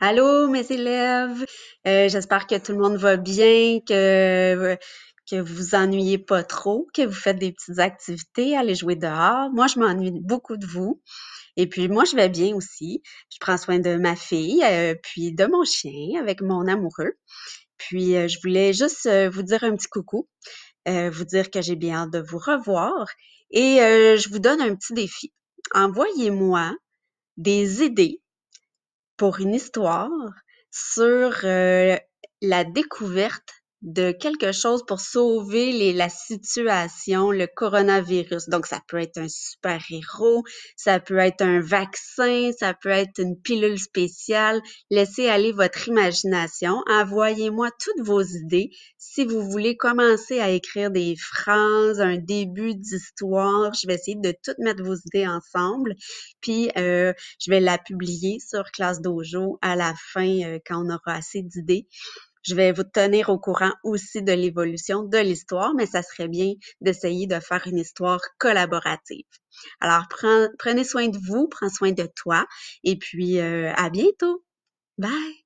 Allô, mes élèves. Euh, j'espère que tout le monde va bien, que que vous ennuyez pas trop, que vous faites des petites activités, allez jouer dehors. Moi, je m'ennuie beaucoup de vous. Et puis, moi, je vais bien aussi. Je prends soin de ma fille, euh, puis de mon chien avec mon amoureux. Puis, euh, je voulais juste vous dire un petit coucou, vous dire que j'ai bien hâte de vous revoir. Et je vous donne un petit défi. Envoyez-moi des idées pour une histoire sur euh, la découverte de quelque chose pour sauver les, la situation, le coronavirus. Donc, ça peut être un super-héros, ça peut être un vaccin, ça peut être une pilule spéciale. Laissez aller votre imagination. Envoyez-moi toutes vos idées. Si vous voulez commencer à écrire des phrases, un début d'histoire, je vais essayer de toutes mettre vos idées ensemble. Puis, euh, je vais la publier sur Classe Dojo à la fin euh, quand on aura assez d'idées. Je vais vous tenir au courant aussi de l'évolution de l'histoire, mais ça serait bien d'essayer de faire une histoire collaborative. Alors, prenez soin de vous, prends soin de toi, et puis euh, à bientôt. Bye!